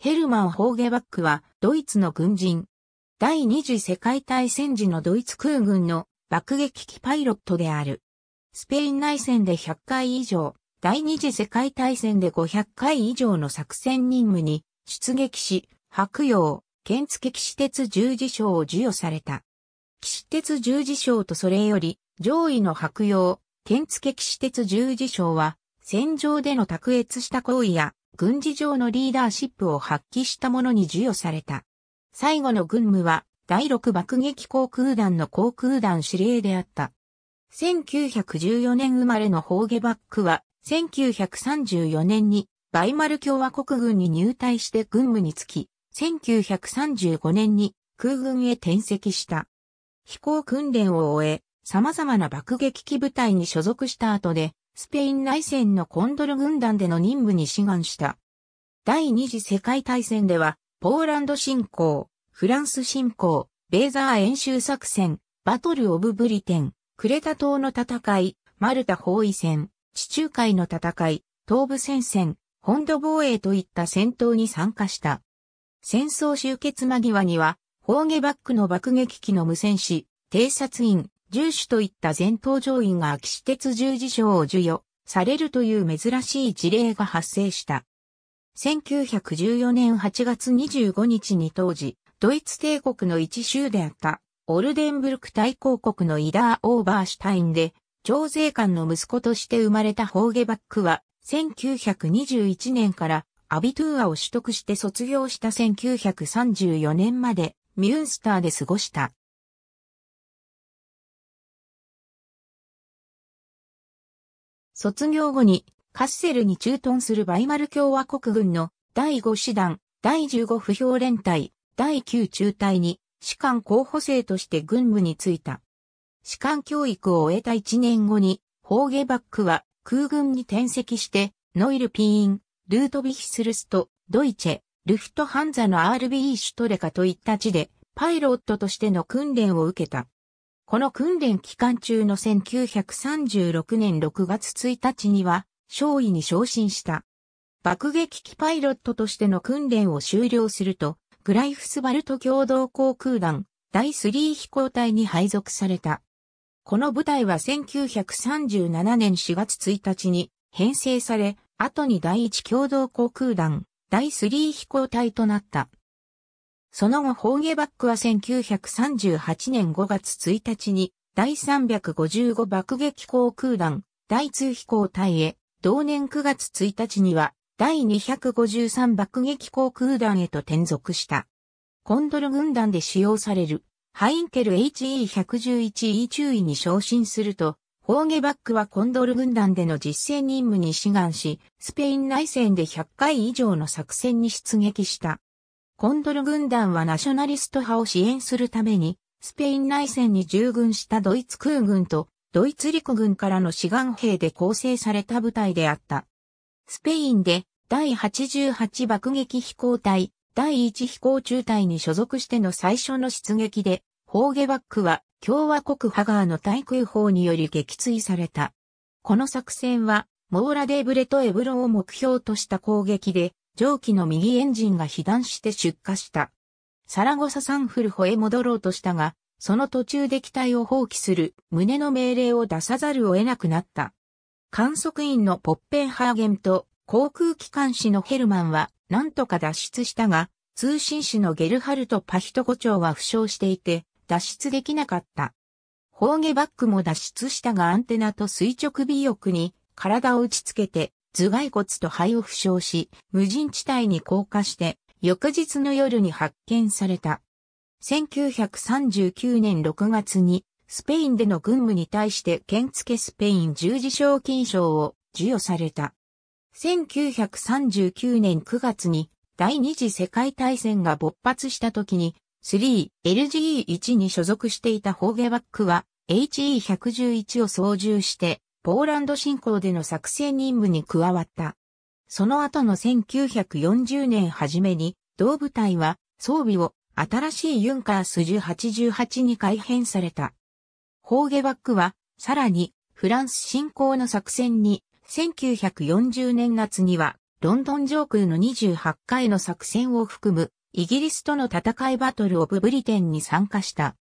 ヘルマン・ホーゲバックはドイツの軍人。第二次世界大戦時のドイツ空軍の爆撃機パイロットである。スペイン内戦で100回以上、第二次世界大戦で500回以上の作戦任務に出撃し、白洋、剣付騎士鉄十字章を授与された。騎士鉄十字章とそれより上位の白洋、剣付騎士鉄十字章は戦場での卓越した行為や軍事上のリーダーシップを発揮した者に授与された。最後の軍務は、第6爆撃航空団の航空団司令であった。1914年生まれのホーゲバックは、1934年にバイマル共和国軍に入隊して軍務に就き、1935年に空軍へ転籍した。飛行訓練を終え、様々な爆撃機部隊に所属した後で、スペイン内戦のコンドル軍団での任務に志願した。第二次世界大戦では、ポーランド侵攻、フランス侵攻、ベーザー演習作戦、バトル・オブ・ブリテン、クレタ島の戦い、マルタ包囲戦、地中海の戦い、東部戦線、本土防衛といった戦闘に参加した。戦争終結間際には、ホーゲバックの爆撃機の無線士、偵察員、従主といった前頭上位が騎士鉄十字章を授与されるという珍しい事例が発生した。1914年8月25日に当時、ドイツ帝国の一州であったオルデンブルク大公国のイダー・オーバーシュタインで、徴税官の息子として生まれたホーゲバックは、1921年からアビトゥーアを取得して卒業した1934年までミュンスターで過ごした。卒業後にカッセルに駐屯するバイマル共和国軍の第5師団、第15不評連隊、第9中隊に士官候補生として軍務に就いた。士官教育を終えた1年後に、ホーゲバックは空軍に転籍して、ノイルピーン、ルートビヒスルスト、ドイチェ、ルフトハンザの RBE シュトレカといった地で、パイロットとしての訓練を受けた。この訓練期間中の1936年6月1日には、少尉に昇進した。爆撃機パイロットとしての訓練を終了すると、グライフスバルト共同航空団第3飛行隊に配属された。この部隊は1937年4月1日に編成され、後に第1共同航空団第3飛行隊となった。その後ホーゲバックは1938年5月1日に第355爆撃航空団第2飛行隊へ、同年9月1日には第253爆撃航空団へと転属した。コンドル軍団で使用されるハインケル HE111E 注意に昇進すると、ホーゲバックはコンドル軍団での実践任務に志願し、スペイン内戦で100回以上の作戦に出撃した。コンドル軍団はナショナリスト派を支援するために、スペイン内戦に従軍したドイツ空軍とドイツ陸軍からの志願兵で構成された部隊であった。スペインで第88爆撃飛行隊、第1飛行中隊に所属しての最初の出撃で、ホーゲバックは共和国ハガーの対空砲により撃墜された。この作戦は、モーラデーブレとエブロを目標とした攻撃で、蒸気の右エンジンが被弾して出火した。サラゴササンフルホへ戻ろうとしたが、その途中で機体を放棄する胸の命令を出さざるを得なくなった。観測員のポッペンハーゲンと航空機関士のヘルマンは何とか脱出したが、通信士のゲルハルト・パヒトコ長は負傷していて、脱出できなかった。ホーゲバックも脱出したがアンテナと垂直尾翼に体を打ちつけて頭蓋骨と肺を負傷し、無人地帯に降下して、翌日の夜に発見された。1939年6月に、スペインでの軍務に対して剣付スペイン十字賞金賞を授与された。1939年9月に第二次世界大戦が勃発した時に 3LGE1 に所属していたホーゲバックは HE111 を操縦してポーランド侵攻での作戦任務に加わった。その後の1940年初めに、同部隊は装備を新しいユンカース1088に改編された。ホーゲバックは、さらに、フランス侵攻の作戦に、1940年夏には、ロンドン上空の28回の作戦を含む、イギリスとの戦いバトルオブブリテンに参加した。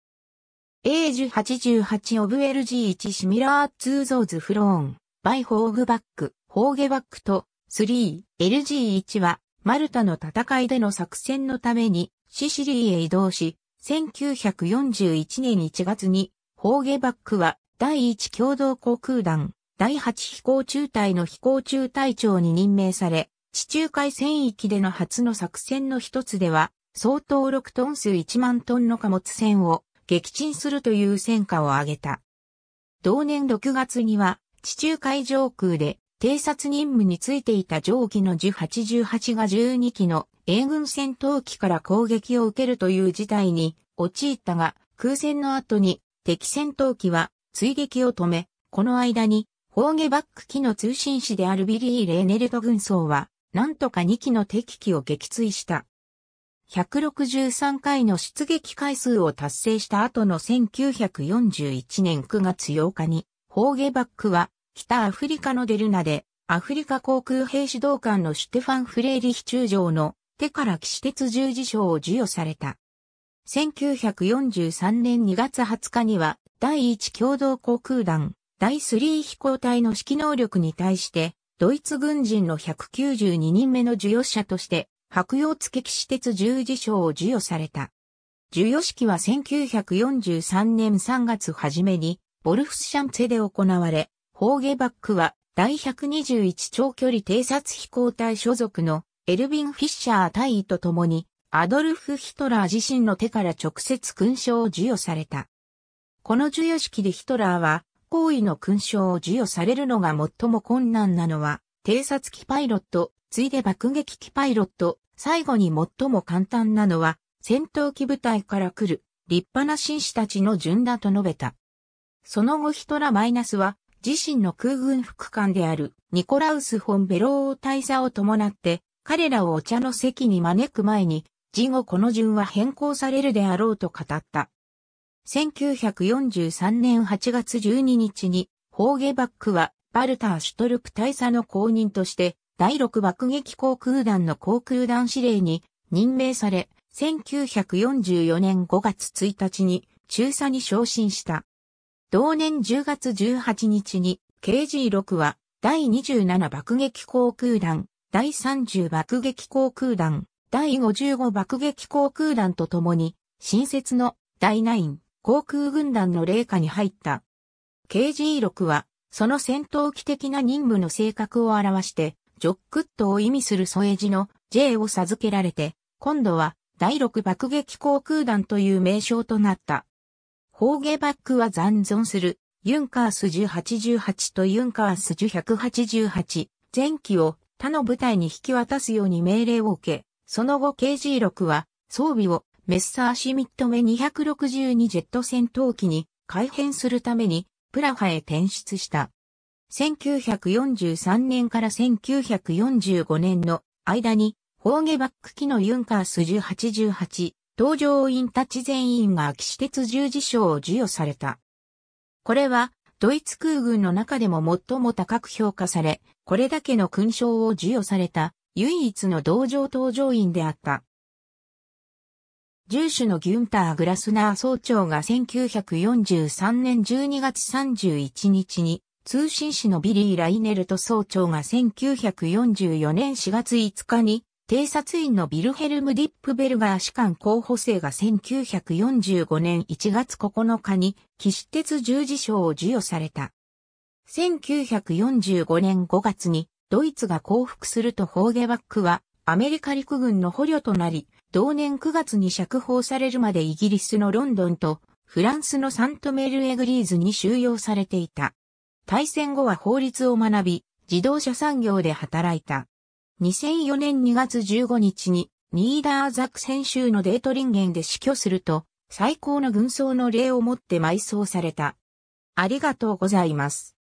エージュ88オブエル G1 シミラー2ゾーズフローン、バイホーグバック、ホーゲバックと 3LG1 はマルタの戦いでの作戦のためにシシリへ移動し、1941年1月にホーゲバックは第1共同航空団第8飛行中隊の飛行中隊長に任命され、地中海戦域での初の作戦の一つでは、総当6トン数1万トンの貨物船を撃沈するという戦果を挙げた。同年6月には、地中海上空で偵察任務についていた上記の1818が12機の英軍戦闘機から攻撃を受けるという事態に陥ったが、空戦の後に敵戦闘機は追撃を止め、この間にホーゲバック機の通信士であるビリー・レーネルト軍曹は、なんとか2機の敵機を撃墜した。163回の出撃回数を達成した後の1941年9月8日に、ホーゲバックは、北アフリカのデルナで、アフリカ航空兵士導官のシュテファン・フレーリヒ中将の手から騎士鉄十字章を授与された。1943年2月20日には、第1共同航空団、第3飛行隊の指揮能力に対して、ドイツ軍人の192人目の授与者として、白洋付騎士鉄十字章を授与された。授与式は1943年3月初めに、ボルフスシャンツェで行われ、ホーゲバックは、第121長距離偵察飛行隊所属のエルビン・フィッシャー大尉と共に、アドルフ・ヒトラー自身の手から直接勲章を授与された。この授与式でヒトラーは、行為の勲章を授与されるのが最も困難なのは、偵察機パイロット、ついで爆撃機パイロット、最後に最も簡単なのは、戦闘機部隊から来る立派な紳士たちの順だと述べた。その後ヒトラマイナスは、自身の空軍副官であるニコラウス・フォン・ベロー大佐を伴って、彼らをお茶の席に招く前に、事後この順は変更されるであろうと語った。1943年8月12日に、ホーゲバックは、バルター・シュトルク大佐の後任として、第6爆撃航空団の航空団司令に任命され、1944年5月1日に中佐に昇進した。同年10月18日に KG6 は第27爆撃航空団、第30爆撃航空団、第55爆撃航空団とともに新設の第9航空軍団の霊下に入った。KG6 はその戦闘機的な任務の性格を表してジョックットを意味する添え字の J を授けられて、今度は第6爆撃航空団という名称となった。ホーゲバックは残存するユンカース1 8 8とユンカース1188前期を他の部隊に引き渡すように命令を受け、その後 KG6 は装備をメッサーシミット目262ジェット戦闘機に改変するためにプラハへ転出した。1943年から1945年の間に、ホーゲバック機のユンカース1088、搭乗員たち全員が騎士鉄十字章を授与された。これは、ドイツ空軍の中でも最も高く評価され、これだけの勲章を授与された、唯一の同乗搭乗員であった。従主のギュンター・グラスナー総長が1943年12月31日に通信使のビリー・ライネルト総長が1944年4月5日に、偵察員のビルヘルム・ディップベルガー士官候補生が1945年1月9日に、騎士鉄十字章を授与された。1945年5月に、ドイツが降伏するとホーゲバックは、アメリカ陸軍の捕虜となり、同年9月に釈放されるまでイギリスのロンドンと、フランスのサントメルエグリーズに収容されていた。対戦後は法律を学び、自動車産業で働いた。2004年2月15日に、ニーダーザク選手のデートリンゲンで死去すると、最高の軍装の礼をもって埋葬された。ありがとうございます。